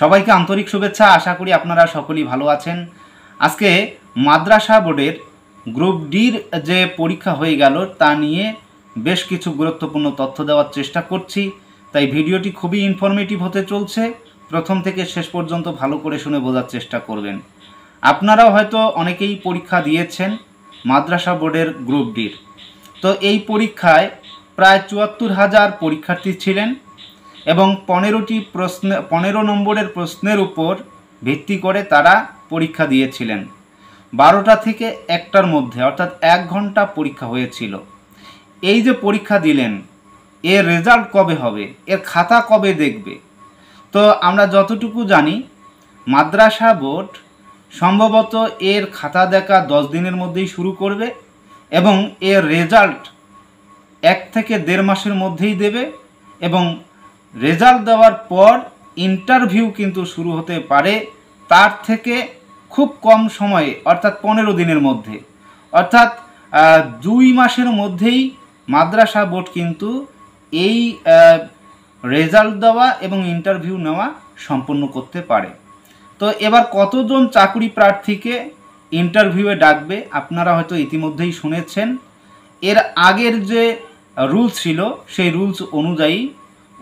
সবাইকে আন্তরিক শুভেচ্ছা আশা করি আপনারা সকলেই ভালো আছেন আজকে মাদ্রাসা বোর্ডের গ্রুপ ডির যে পরীক্ষা হয়ে গেল তা নিয়ে বেশ কিছু গুরুত্বপূর্ণ তথ্য দেওয়ার চেষ্টা করছি তাই ভিডিওটি খুবই ইনফরমেটিভ হতে চলছে প্রথম থেকে শেষ পর্যন্ত ভালো করে শুনে বোঝার চেষ্টা করবেন আপনারাও হয়তো অনেকেই পরীক্ষা দিয়েছেন মাদ্রাসা বোর্ডের গ্রুপ ডির তো এই পরীক্ষায় প্রায় চুয়াত্তর হাজার পরীক্ষার্থী ছিলেন এবং পনেরোটি প্রশ্ন পনেরো নম্বরের প্রশ্নের উপর ভিত্তি করে তারা পরীক্ষা দিয়েছিলেন বারোটা থেকে একটার মধ্যে অর্থাৎ এক ঘন্টা পরীক্ষা হয়েছিল এই যে পরীক্ষা দিলেন এর রেজাল্ট কবে হবে এর খাতা কবে দেখবে তো আমরা যতটুকু জানি মাদ্রাসা বোর্ড সম্ভবত এর খাতা দেখা দশ দিনের মধ্যেই শুরু করবে এবং এর রেজাল্ট এক থেকে দেড় মাসের মধ্যেই দেবে এবং রেজাল্ট দেওয়ার পর ইন্টারভিউ কিন্তু শুরু হতে পারে তার থেকে খুব কম সময়ে অর্থাৎ পনেরো দিনের মধ্যে অর্থাৎ দুই মাসের মধ্যেই মাদ্রাসা বোর্ড কিন্তু এই রেজাল্ট দেওয়া এবং ইন্টারভিউ নেওয়া সম্পন্ন করতে পারে তো এবার কতজন চাকুরি প্রার্থীকে ইন্টারভিউয়ে ডাকবে আপনারা হয়তো ইতিমধ্যেই শুনেছেন এর আগের যে রুলস ছিল সেই রুলস অনুযায়ী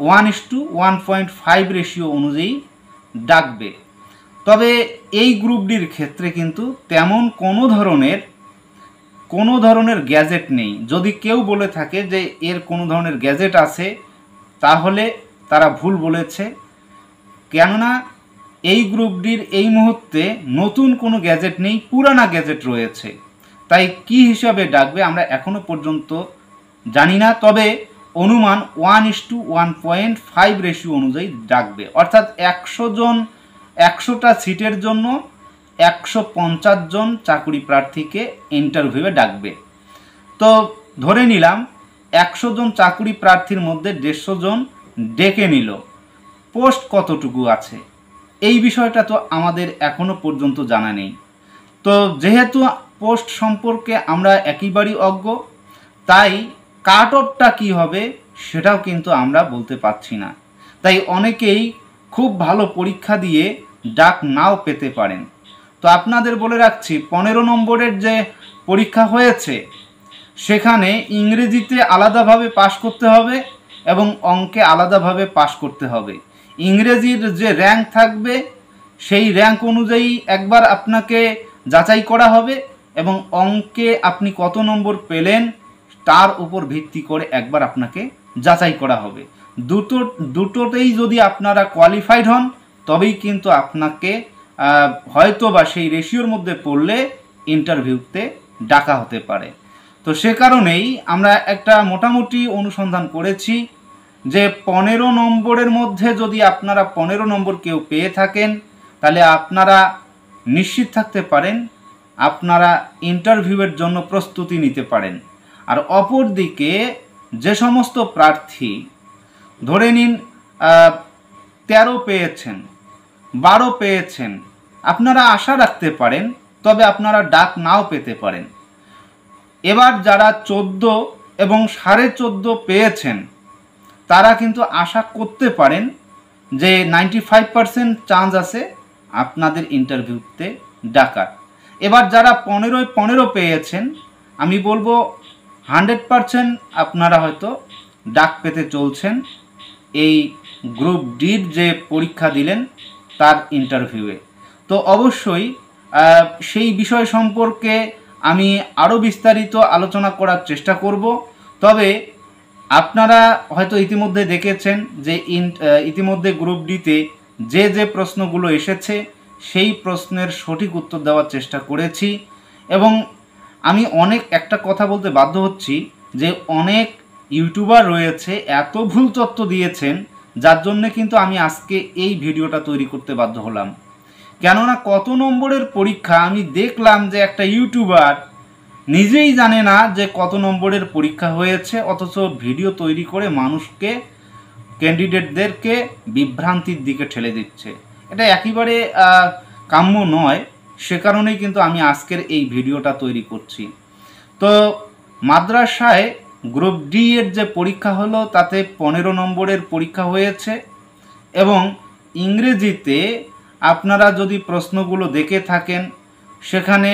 one is to one point five ratio অনুযায়ী ডাকবে তবে এই গ্রুপটির ক্ষেত্রে কিন্তু তেমন কোনো ধরনের কোনো ধরনের গ্যাজেট নেই যদি কেউ বলে থাকে যে এর কোনো ধরনের গ্যাজেট আছে তাহলে তারা ভুল বলেছে কেননা এই গ্রুপটির এই মুহূর্তে নতুন কোনো গ্যাজেট নেই পুরানা গ্যাজেট রয়েছে তাই কি হিসাবে ডাকবে আমরা এখনও পর্যন্ত জানি না তবে অনুমান one is to one point five ratio অনুযায়ী ডাকবে অর্থাৎ একশো জন একশোটা সিটের জন্য একশো পঞ্চাশ জন চাকুরি প্রার্থীকে ইন্টারভিউয়ে ডাকবে তো ধরে নিলাম একশো জন চাকুরি প্রার্থীর মধ্যে দেড়শো জন ডেকে নিল পোস্ট কতটুকু আছে এই বিষয়টা তো আমাদের এখনও পর্যন্ত জানা নেই তো যেহেতু পোস্ট সম্পর্কে আমরা একেবারেই অজ্ঞ তাই কাট অফটা কী হবে সেটাও কিন্তু আমরা বলতে পারছি না তাই অনেকেই খুব ভালো পরীক্ষা দিয়ে ডাক নাও পেতে পারেন তো আপনাদের বলে রাখছি পনেরো নম্বরের যে পরীক্ষা হয়েছে সেখানে ইংরেজিতে আলাদাভাবে পাশ করতে হবে এবং অঙ্কে আলাদাভাবে পাশ করতে হবে ইংরেজির যে র্যাঙ্ক থাকবে সেই র্যাঙ্ক অনুযায়ী একবার আপনাকে যাচাই করা হবে এবং অঙ্কে আপনি কত নম্বর পেলেন তার উপর ভিত্তি করে একবার আপনাকে যাচাই করা হবে দুটো দুটোতেই যদি আপনারা কোয়ালিফাইড হন তবেই কিন্তু আপনাকে হয়তো বা সেই রেশিওর মধ্যে পড়লে ইন্টারভিউতে ডাকা হতে পারে তো সে কারণেই আমরা একটা মোটামুটি অনুসন্ধান করেছি যে পনেরো নম্বরের মধ্যে যদি আপনারা পনেরো নম্বর কেউ পেয়ে থাকেন তাহলে আপনারা নিশ্চিত থাকতে পারেন আপনারা ইন্টারভিউয়ের জন্য প্রস্তুতি নিতে পারেন আর অপরদিকে যে সমস্ত প্রার্থী ধরে নিন তেরো পেয়েছেন বারো পেয়েছেন আপনারা আশা রাখতে পারেন তবে আপনারা ডাক নাও পেতে পারেন এবার যারা চোদ্দ এবং সাড়ে চোদ্দ পেয়েছেন তারা কিন্তু আশা করতে পারেন যে নাইনটি ফাইভ পারসেন্ট চান্স আছে আপনাদের ইন্টারভিউতে ডাকার এবার যারা পনেরোয় পনেরো পেয়েছেন আমি বলবো হান্ড্রেড পারসেন্ট আপনারা হয়তো ডাক পেতে চলছেন এই গ্রুপ ডির যে পরীক্ষা দিলেন তার ইন্টারভিউয়ে তো অবশ্যই সেই বিষয় সম্পর্কে আমি আরও বিস্তারিত আলোচনা করার চেষ্টা করব তবে আপনারা হয়তো ইতিমধ্যে দেখেছেন যে ইন ইতিমধ্যে গ্রুপ ডিতে যে যে প্রশ্নগুলো এসেছে সেই প্রশ্নের সঠিক উত্তর দেওয়ার চেষ্টা করেছি এবং আমি অনেক একটা কথা বলতে বাধ্য হচ্ছি যে অনেক ইউটিউবার রয়েছে এত ভুল তথ্য দিয়েছেন যার জন্যে কিন্তু আমি আজকে এই ভিডিওটা তৈরি করতে বাধ্য হলাম কেননা কত নম্বরের পরীক্ষা আমি দেখলাম যে একটা ইউটিউবার নিজেই জানে না যে কত নম্বরের পরীক্ষা হয়েছে অথচ ভিডিও তৈরি করে মানুষকে ক্যান্ডিডেটদেরকে বিভ্রান্তির দিকে ঠেলে দিচ্ছে এটা একেবারে কাম্য নয় সে কারণেই কিন্তু আমি আজকের এই ভিডিওটা তৈরি করছি তো মাদ্রাসায় গ্রুপ ডি এর যে পরীক্ষা হলো তাতে পনেরো নম্বরের পরীক্ষা হয়েছে এবং ইংরেজিতে আপনারা যদি প্রশ্নগুলো দেখে থাকেন সেখানে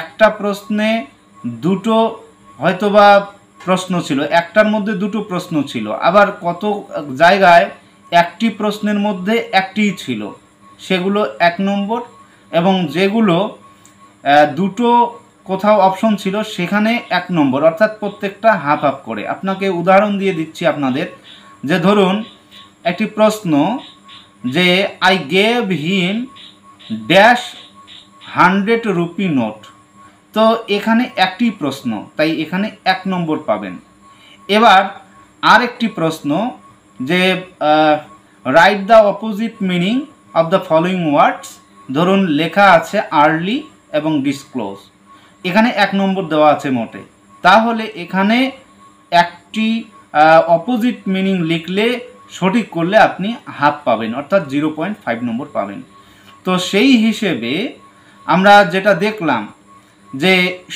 একটা প্রশ্নে দুটো হয়তোবা প্রশ্ন ছিল একটার মধ্যে দুটো প্রশ্ন ছিল আবার কত জায়গায় একটি প্রশ্নের মধ্যে একটিই ছিল সেগুলো এক নম্বর এবং যেগুলো দুটো কোথাও অপশন ছিল সেখানে এক নম্বর অর্থাৎ প্রত্যেকটা হাফ হাফ করে আপনাকে উদাহরণ দিয়ে দিচ্ছি আপনাদের যে ধরুন একটি প্রশ্ন যে I gave him dash hundred rupee note তো এখানে একটি প্রশ্ন তাই এখানে এক নম্বর পাবেন এবার আর একটি প্রশ্ন যে write the opposite meaning of the following words ধরুন লেখা আছে আর্লি এবং ডিসক্লোজ এখানে এক নম্বর দেওয়া আছে মোটে তাহলে এখানে একটি অপোজিট মিনিং লিখলে সঠিক করলে আপনি হাফ পাবেন অর্থাৎ জিরো পয়েন্ট ফাইভ নম্বর পাবেন তো সেই হিসেবে আমরা যেটা দেখলাম যে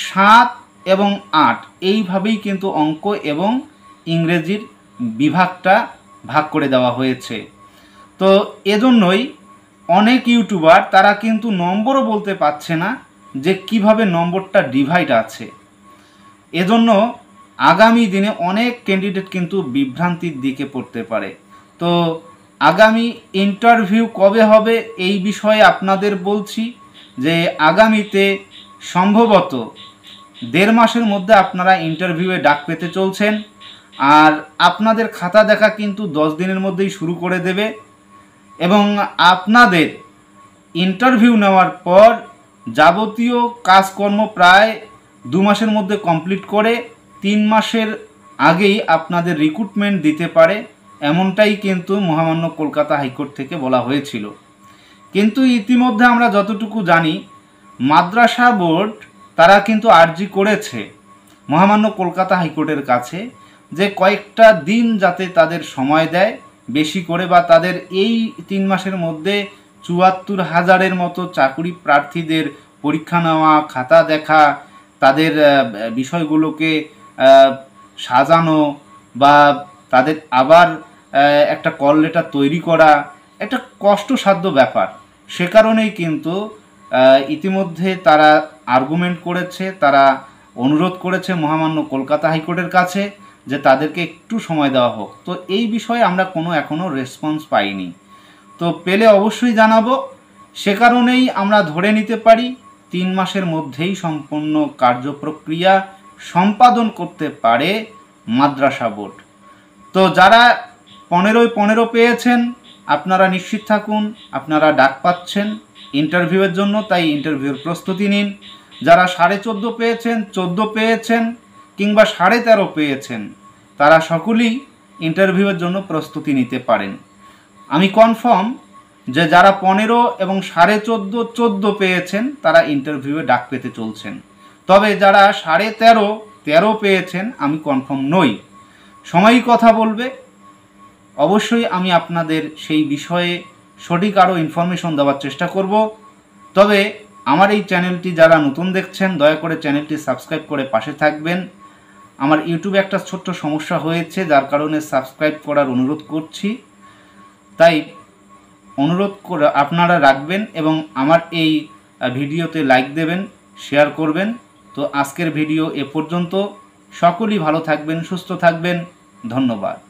সাত এবং আট এইভাবেই কিন্তু অঙ্ক এবং ইংরেজির বিভাগটা ভাগ করে দেওয়া হয়েছে তো এজন্যই অনেক ইউটিউবার তারা কিন্তু নম্বরও বলতে পারছে না যে কিভাবে নম্বরটা ডিভাইড আছে এজন্য আগামী দিনে অনেক ক্যান্ডিডেট কিন্তু বিভ্রান্তির দিকে পড়তে পারে তো আগামী ইন্টারভিউ কবে হবে এই বিষয়ে আপনাদের বলছি যে আগামীতে সম্ভবত দেড় মাসের মধ্যে আপনারা ইন্টারভিউয়ে ডাক পেতে চলছেন আর আপনাদের খাতা দেখা কিন্তু দশ দিনের মধ্যেই শুরু করে দেবে এবং আপনাদের ইন্টারভিউ নেওয়ার পর যাবতীয় কাজকর্ম প্রায় দু মাসের মধ্যে কমপ্লিট করে তিন মাসের আগেই আপনাদের রিক্রুটমেন্ট দিতে পারে এমনটাই কিন্তু মহামান্য কলকাতা হাইকোর্ট থেকে বলা হয়েছিল কিন্তু ইতিমধ্যে আমরা যতটুকু জানি মাদ্রাসা বোর্ড তারা কিন্তু আর্জি করেছে মহামান্য কলকাতা হাইকোর্টের কাছে যে কয়েকটা দিন যাতে তাদের সময় দেয় বেশি করে বা তাদের এই তিন মাসের মধ্যে চুয়াত্তর হাজারের মতো চাকরি প্রার্থীদের পরীক্ষা নেওয়া খাতা দেখা তাদের বিষয়গুলোকে সাজানো বা তাদের আবার একটা কল লেটার তৈরি করা একটা কষ্টসাধ্য ব্যাপার সে কারণেই কিন্তু ইতিমধ্যে তারা আর্গুমেন্ট করেছে তারা অনুরোধ করেছে মহামান্য কলকাতা হাইকোর্টের কাছে যে তাদেরকে একটু সময় দেওয়া হোক তো এই বিষয়ে আমরা কোনো এখনও রেসপন্স পাইনি তো পেলে অবশ্যই জানাবো সে কারণেই আমরা ধরে নিতে পারি তিন মাসের মধ্যেই সম্পূর্ণ কার্যপ্রক্রিয়া সম্পাদন করতে পারে মাদ্রাসা বোর্ড তো যারা পনেরোই পনেরো পেয়েছেন আপনারা নিশ্চিত থাকুন আপনারা ডাক পাচ্ছেন ইন্টারভিউয়ের জন্য তাই ইন্টারভিউর প্রস্তুতি নিন যারা সাড়ে চোদ্দো পেয়েছেন চোদ্দো পেয়েছেন কিংবা সাড়ে তেরো পেয়েছেন তারা সকলেই ইন্টারভিউয়ের জন্য প্রস্তুতি নিতে পারেন আমি কনফার্ম যে যারা পনেরো এবং সাড়ে চোদ্দো চোদ্দো পেয়েছেন তারা ইন্টারভিউয়ে ডাক পেতে চলছেন তবে যারা সাড়ে তেরো তেরো পেয়েছেন আমি কনফার্ম নই সময়ই কথা বলবে অবশ্যই আমি আপনাদের সেই বিষয়ে সঠিক আরও ইনফরমেশন দেওয়ার চেষ্টা করব তবে আমার এই চ্যানেলটি যারা নতুন দেখছেন দয়া করে চ্যানেলটি সাবস্ক্রাইব করে পাশে থাকবেন আমার ইউটিউবে একটা ছোট্ট সমস্যা হয়েছে যার কারণে সাবস্ক্রাইব করার অনুরোধ করছি তাই অনুরোধ করে আপনারা রাখবেন এবং আমার এই ভিডিওতে লাইক দেবেন শেয়ার করবেন তো আজকের ভিডিও এ পর্যন্ত সকলেই ভালো থাকবেন সুস্থ থাকবেন ধন্যবাদ